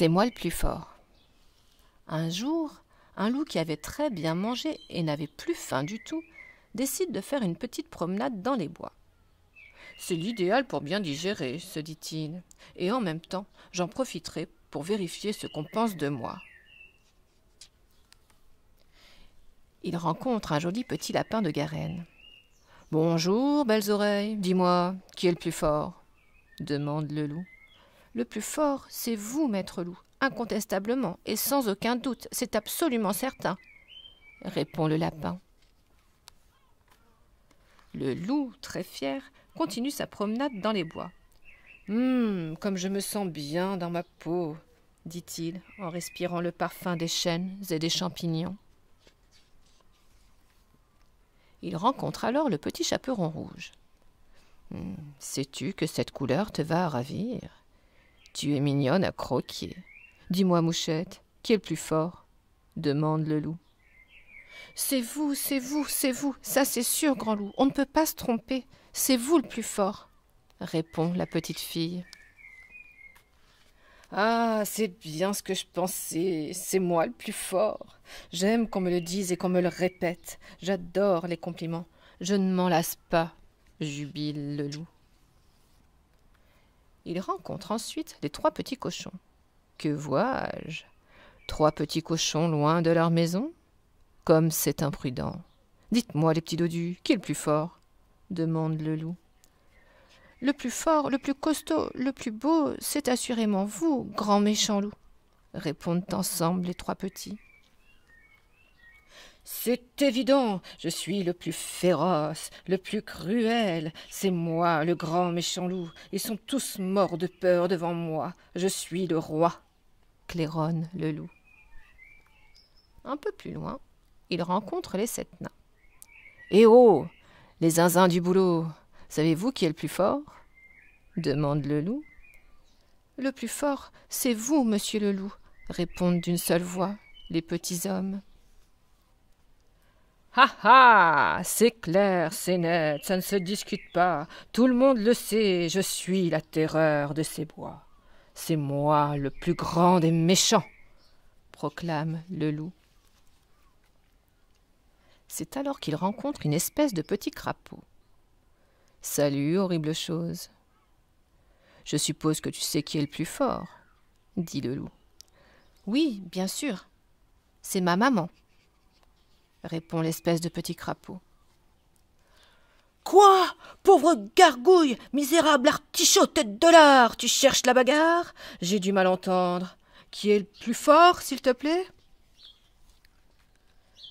C'est moi le plus fort. Un jour, un loup qui avait très bien mangé et n'avait plus faim du tout décide de faire une petite promenade dans les bois. C'est l'idéal pour bien digérer, se dit-il, et en même temps, j'en profiterai pour vérifier ce qu'on pense de moi. Il rencontre un joli petit lapin de Garenne. Bonjour, belles oreilles, dis-moi, qui est le plus fort demande le loup. Le plus fort, c'est vous, maître loup, incontestablement, et sans aucun doute, c'est absolument certain, répond le lapin. Le loup, très fier, continue sa promenade dans les bois. Hum, comme je me sens bien dans ma peau, dit-il en respirant le parfum des chênes et des champignons. Il rencontre alors le petit chaperon rouge. Hum, sais-tu que cette couleur te va ravir tu es mignonne à croquer. Dis-moi, mouchette, qui est le plus fort demande le loup. C'est vous, c'est vous, c'est vous, ça c'est sûr, grand loup, on ne peut pas se tromper, c'est vous le plus fort, répond la petite fille. Ah, c'est bien ce que je pensais, c'est moi le plus fort. J'aime qu'on me le dise et qu'on me le répète, j'adore les compliments, je ne m'en lasse pas, jubile le loup. Il rencontre ensuite les trois petits cochons. Que vois-je Trois petits cochons loin de leur maison Comme c'est imprudent Dites-moi, les petits dodus, qui est le plus fort demande le loup. Le plus fort, le plus costaud, le plus beau, c'est assurément vous, grand méchant loup, répondent ensemble les trois petits. C'est évident, je suis le plus féroce, le plus cruel. C'est moi, le grand méchant loup. Ils sont tous morts de peur devant moi. Je suis le roi. Claironne le loup. Un peu plus loin, il rencontre les sept nains. Eh oh Les zinzins du boulot Savez-vous qui est le plus fort demande le loup. Le plus fort, c'est vous, monsieur le loup, répondent d'une seule voix les petits hommes. « Ha ha C'est clair, c'est net, ça ne se discute pas. Tout le monde le sait, je suis la terreur de ces bois. C'est moi le plus grand des méchants, proclame le loup. C'est alors qu'il rencontre une espèce de petit crapaud. Salut, horrible chose. Je suppose que tu sais qui est le plus fort, dit le loup. Oui, bien sûr. C'est ma maman répond l'espèce de petit crapaud. Quoi Pauvre gargouille, misérable artichaut tête de l'art, tu cherches la bagarre J'ai du mal entendre. Qui est le plus fort, s'il te plaît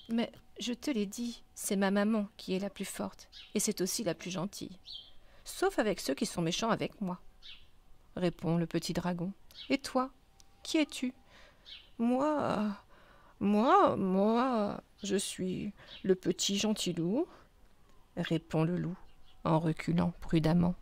Mais je te l'ai dit, c'est ma maman qui est la plus forte, et c'est aussi la plus gentille. Sauf avec ceux qui sont méchants avec moi, répond le petit dragon. Et toi, qui es-tu Moi. Moi, moi. Je suis le petit gentil loup, » répond le loup en reculant prudemment.